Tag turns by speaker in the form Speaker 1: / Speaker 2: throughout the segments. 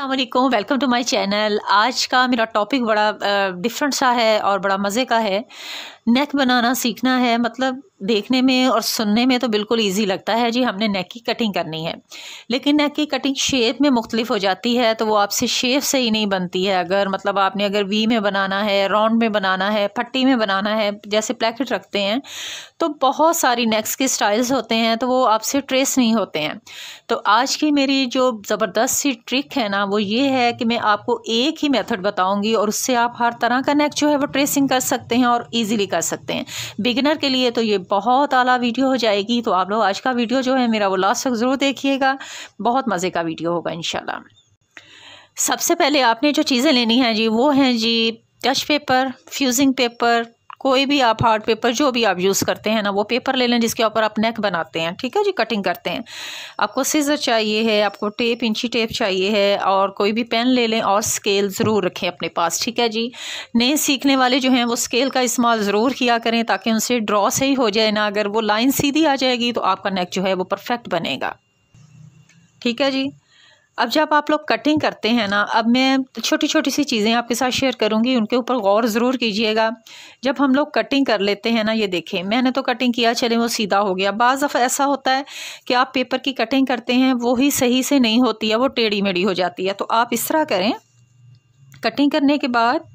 Speaker 1: अल्लाम welcome to my channel आज का मेरा टॉपिक बड़ा डिफरेंट सा है और बड़ा मज़े का है नेक बनाना सीखना है मतलब देखने में और सुनने में तो बिल्कुल इजी लगता है जी हमने नेक की कटिंग करनी है लेकिन नेक की कटिंग शेप में मुख्तलिफ हो जाती है तो वो आपसे शेप से ही नहीं बनती है अगर मतलब आपने अगर वी में बनाना है राउंड में बनाना है पट्टी में बनाना है जैसे प्लेकेट रखते हैं तो बहुत सारी नेक्स के स्टाइल्स होते हैं तो वो आपसे ट्रेस नहीं होते हैं तो आज की मेरी जो ज़बरदस्त सी ट्रिक है ना वो ये है कि मैं आपको एक ही मेथड बताऊँगी और उससे आप हर तरह का नेक जो है वो ट्रेसिंग कर सकते हैं और ईजिली कर सकते हैं बिगिनर के लिए तो ये बहुत आला वीडियो हो जाएगी तो आप लोग आज का वीडियो जो है मेरा वो लास्ट तक ज़रूर देखिएगा बहुत मज़े का वीडियो होगा इन सबसे पहले आपने जो चीज़ें लेनी हैं जी वो हैं जी टच पेपर फ्यूजिंग पेपर कोई भी आप हार्ड पेपर जो भी आप यूज़ करते हैं ना वो पेपर ले लें जिसके ऊपर आप नेक बनाते हैं ठीक है जी कटिंग करते हैं आपको सीजर चाहिए है आपको टेप इंची टेप चाहिए है और कोई भी पेन ले लें और स्केल ज़रूर रखें अपने पास ठीक है जी नए सीखने वाले जो हैं वो स्केल का इस्तेमाल ज़रूर किया करें ताकि उनसे ड्रॉ सही हो जाए ना अगर वो लाइन सीधी आ जाएगी तो आपका नेक जो है वो परफेक्ट बनेगा ठीक है जी अब जब आप लोग कटिंग करते हैं ना अब मैं छोटी छोटी सी चीज़ें आपके साथ शेयर करूँगी उनके ऊपर गौर ज़रूर कीजिएगा जब हम लोग कटिंग कर लेते हैं ना ये देखें मैंने तो कटिंग किया चले वो सीधा हो गया बाज़ दफ़ा ऐसा होता है कि आप पेपर की कटिंग करते हैं वो ही सही से नहीं होती है वो टेढ़ी मेढ़ी हो जाती है तो आप इस तरह करें कटिंग करने के बाद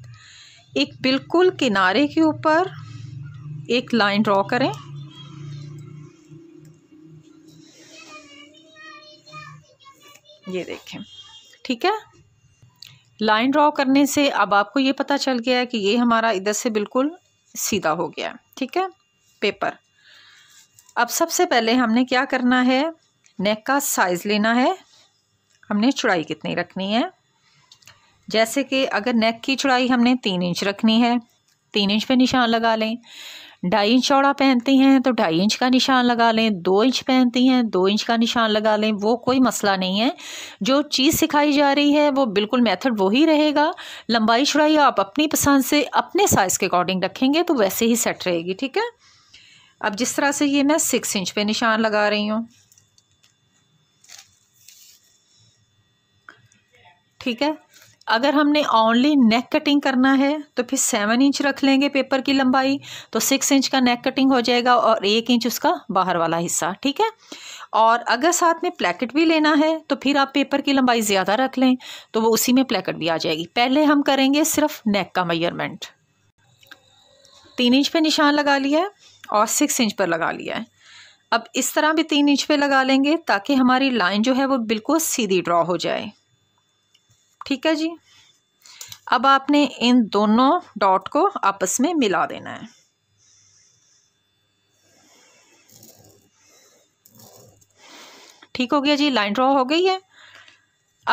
Speaker 1: एक बिल्कुल किनारे के ऊपर एक लाइन ड्रॉ करें ये देखें ठीक है लाइन ड्रॉ करने से अब आपको ये पता चल गया है कि ये हमारा इधर से बिल्कुल सीधा हो गया है ठीक है पेपर अब सबसे पहले हमने क्या करना है नेक का साइज़ लेना है हमने चौड़ाई कितनी रखनी है जैसे कि अगर नेक की चौड़ाई हमने तीन इंच रखनी है तीन इंच पे निशान लगा लें ढाई इंच चौड़ा पहनती हैं तो ढाई इंच का निशान लगा लें दो इंच पहनती हैं दो इंच का निशान लगा लें वो कोई मसला नहीं है जो चीज़ सिखाई जा रही है वो बिल्कुल मेथड वही रहेगा लंबाई चौड़ाई आप अपनी पसंद से अपने साइज़ के अकॉर्डिंग रखेंगे तो वैसे ही सेट रहेगी ठीक है अब जिस तरह से ये मैं सिक्स इंच पे निशान लगा रही हूँ ठीक है अगर हमने ओनली नेक कटिंग करना है तो फिर सेवन इंच रख लेंगे पेपर की लंबाई तो सिक्स इंच का नेक कटिंग हो जाएगा और एक इंच उसका बाहर वाला हिस्सा ठीक है और अगर साथ में प्लेकेट भी लेना है तो फिर आप पेपर की लंबाई ज़्यादा रख लें तो वो उसी में प्लेकेट भी आ जाएगी पहले हम करेंगे सिर्फ नेक का मेजरमेंट तीन इंच पर निशान लगा लिया है और सिक्स इंच पर लगा लिया है अब इस तरह भी तीन इंच पर लगा लेंगे ताकि हमारी लाइन जो है वो बिल्कुल सीधी ड्रॉ हो जाए ठीक है जी अब आपने इन दोनों डॉट को आपस में मिला देना है ठीक हो गया जी लाइन ड्रॉ हो गई है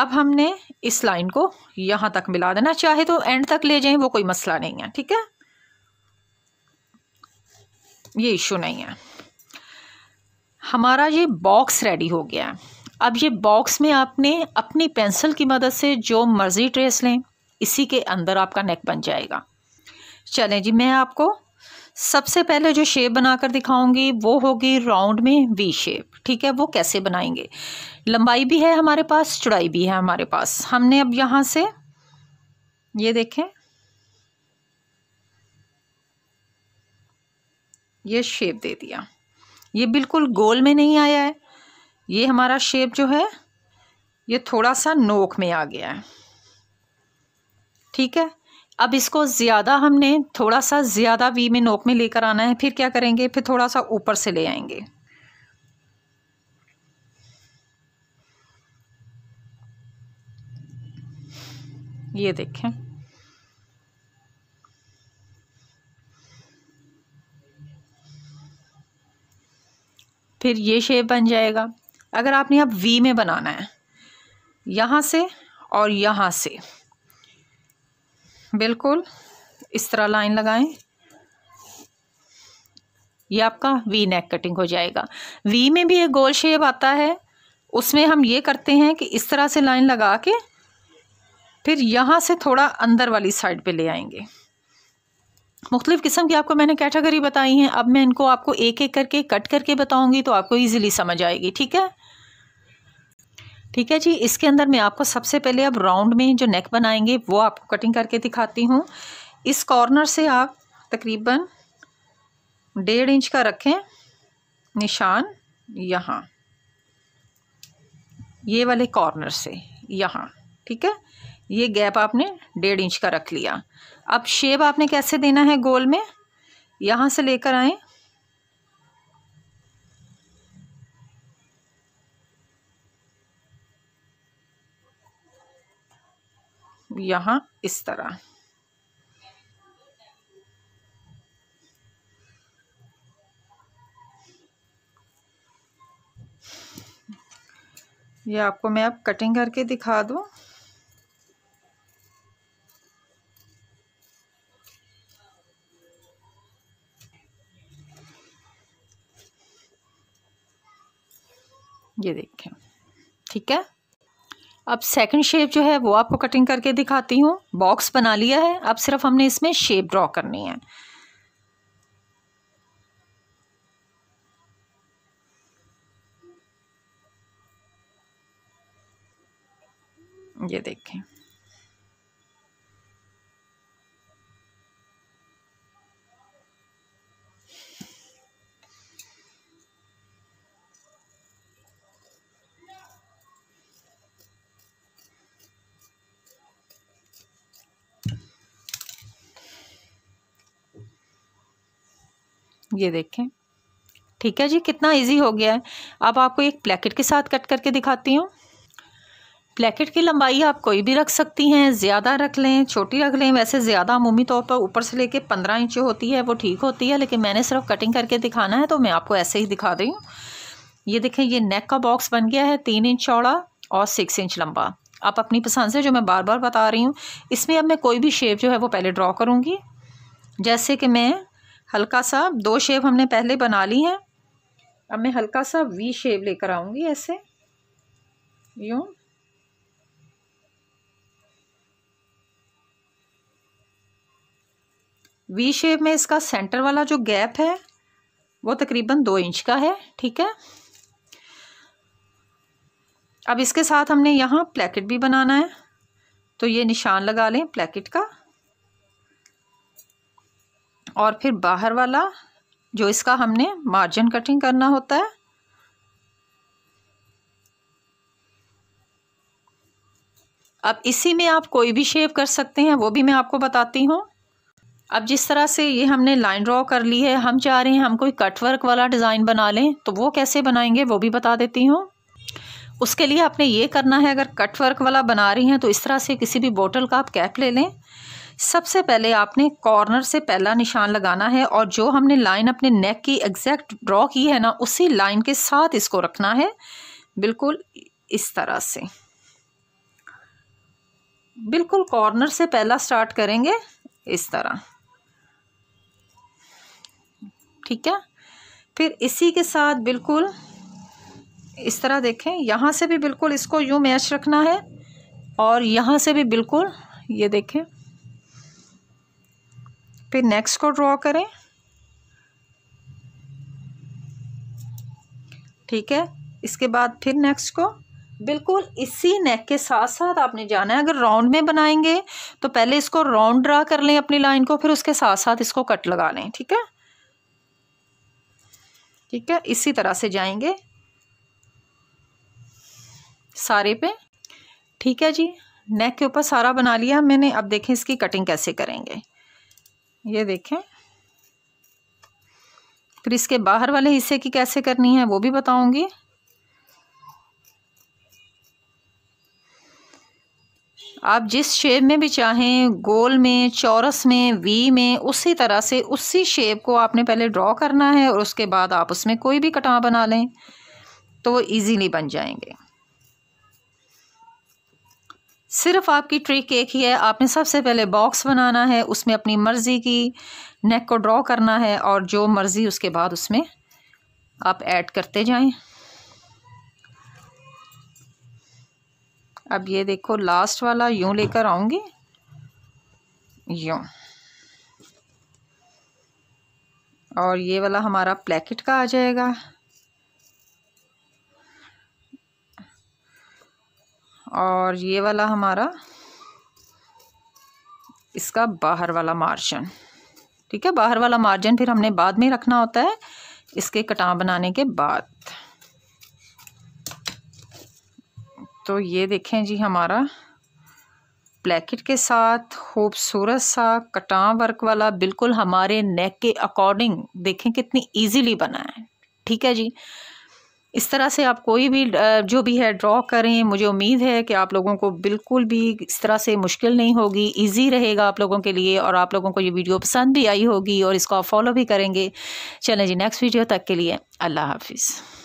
Speaker 1: अब हमने इस लाइन को यहाँ तक मिला देना चाहे तो एंड तक ले जाएं वो कोई मसला नहीं है ठीक है ये इशू नहीं है हमारा ये बॉक्स रेडी हो गया है अब ये बॉक्स में आपने अपनी पेंसिल की मदद से जो मर्ज़ी ट्रेस लें इसी के अंदर आपका नेक बन जाएगा चलें जी मैं आपको सबसे पहले जो शेप बनाकर दिखाऊंगी वो होगी राउंड में वी शेप ठीक है वो कैसे बनाएंगे लंबाई भी है हमारे पास चौड़ाई भी है हमारे पास हमने अब यहाँ से ये देखें ये शेप दे दिया ये बिल्कुल गोल में नहीं आया है ये हमारा शेप जो है ये थोड़ा सा नोक में आ गया है ठीक है अब इसको ज़्यादा हमने थोड़ा सा ज़्यादा वी में नोक में लेकर आना है फिर क्या करेंगे फिर थोड़ा सा ऊपर से ले आएंगे ये देखें फिर ये शेप बन जाएगा अगर आपने आप वी में बनाना है यहाँ से और यहाँ से बिल्कुल इस तरह लाइन लगाएं ये आपका वी नेक कटिंग हो जाएगा वी में भी एक गोल शेप आता है उसमें हम ये करते हैं कि इस तरह से लाइन लगा के फिर यहाँ से थोड़ा अंदर वाली साइड पे ले आएंगे मुख्तलिफ़ किस्म की आपको मैंने कैटेगरी बताई हैं अब मैं इनको आपको एक एक करके कट करके बताऊंगी तो आपको इजीली समझ आएगी ठीक है ठीक है जी इसके अंदर मैं आपको सबसे पहले अब राउंड में जो नेक बनाएंगे वो आपको कटिंग करके दिखाती हूँ इस कॉर्नर से आप तकरीबन डेढ़ इंच का रखें निशान यहाँ ये वाले कॉर्नर से यहाँ ठीक है ये गैप आपने डेढ़ इंच का रख लिया अब शेप आपने कैसे देना है गोल में यहाँ से लेकर आएँ यहाँ इस तरह ये आपको मैं अब कटिंग करके दिखा दूँ ये देखें ठीक है अब सेकंड शेप जो है वो आपको कटिंग करके दिखाती हूँ बॉक्स बना लिया है अब सिर्फ हमने इसमें शेप ड्रॉ करनी है ये देखें ये देखें ठीक है जी कितना इजी हो गया है अब आपको एक प्लेकेट के साथ कट करके दिखाती हूँ प्लेकेट की लंबाई आप कोई भी रख सकती हैं ज़्यादा रख लें छोटी रख लें वैसे ज़्यादा अमूमी तौर पर ऊपर से लेके पंद्रह इंच होती है वो ठीक होती है लेकिन मैंने सिर्फ कटिंग करके दिखाना है तो मैं आपको ऐसे ही दिखा रही हूँ ये देखें ये नेक का बॉक्स बन गया है तीन इंच चौड़ा और सिक्स इंच लंबा आप अपनी पसंद से जो मैं बार बार बता रही हूँ इसमें अब मैं कोई भी शेप जो है वो पहले ड्रॉ करूँगी जैसे कि मैं हल्का सा दो शेप हमने पहले बना ली हैं अब मैं हल्का सा वी शेप लेकर आऊँगी ऐसे यूँ वी शेप में इसका सेंटर वाला जो गैप है वो तकरीबन दो इंच का है ठीक है अब इसके साथ हमने यहाँ प्लेकेट भी बनाना है तो ये निशान लगा लें प्लेकेट का और फिर बाहर वाला जो इसका हमने मार्जिन कटिंग करना होता है अब इसी में आप कोई भी शेप कर सकते हैं वो भी मैं आपको बताती हूँ अब जिस तरह से ये हमने लाइन ड्रॉ कर ली है हम चाह रहे हैं हम कोई कट वर्क वाला डिज़ाइन बना लें तो वो कैसे बनाएंगे वो भी बता देती हूँ उसके लिए आपने ये करना है अगर कट वर्क वाला बना रही हैं तो इस तरह से किसी भी बोतल का आप कैप ले लें सबसे पहले आपने कॉर्नर से पहला निशान लगाना है और जो हमने लाइन अपने नेक की एग्जैक्ट ड्रॉ की है ना उसी लाइन के साथ इसको रखना है बिल्कुल इस तरह से बिल्कुल कॉर्नर से पहला स्टार्ट करेंगे इस तरह ठीक है फिर इसी के साथ बिल्कुल इस तरह देखें यहाँ से भी बिल्कुल इसको यूँ मैच रखना है और यहाँ से भी बिल्कुल ये देखें फिर नेक्स्ट को ड्रॉ करें ठीक है इसके बाद फिर नेक्स्ट को बिल्कुल इसी नेक के साथ साथ आपने जाना है अगर राउंड में बनाएंगे तो पहले इसको राउंड ड्रा कर लें अपनी लाइन को फिर उसके साथ साथ इसको कट लगा लें ठीक है ठीक है इसी तरह से जाएंगे सारे पे ठीक है जी नेक के ऊपर सारा बना लिया मैंने अब देखें इसकी कटिंग कैसे करेंगे ये देखें फिर इसके बाहर वाले हिस्से की कैसे करनी है वो भी बताऊंगी आप जिस शेप में भी चाहें गोल में चौरस में वी में उसी तरह से उसी शेप को आपने पहले ड्रॉ करना है और उसके बाद आप उसमें कोई भी कटाव बना लें तो वो ईजीली बन जाएंगे सिर्फ आपकी ट्रिक एक ही है आपने सबसे पहले बॉक्स बनाना है उसमें अपनी मर्ज़ी की नेक को ड्रॉ करना है और जो मर्ज़ी उसके बाद उसमें आप ऐड करते जाएं अब ये देखो लास्ट वाला यूं लेकर आऊंगी यूं और ये वाला हमारा प्लेकेट का आ जाएगा और ये वाला हमारा इसका बाहर वाला मार्जिन ठीक है बाहर वाला मार्जिन फिर हमने बाद में रखना होता है इसके कटां बनाने के बाद तो ये देखें जी हमारा ब्लैकेट के साथ खूबसूरत सा कटां वर्क वाला बिल्कुल हमारे नेक के अकॉर्डिंग देखें कितनी इजीली बना है ठीक है जी इस तरह से आप कोई भी जो भी है ड्रॉ करें मुझे उम्मीद है कि आप लोगों को बिल्कुल भी इस तरह से मुश्किल नहीं होगी इजी रहेगा आप लोगों के लिए और आप लोगों को ये वीडियो पसंद भी आई होगी और इसको आप फॉलो भी करेंगे चलें जी नेक्स्ट वीडियो तक के लिए अल्लाह हाफिज़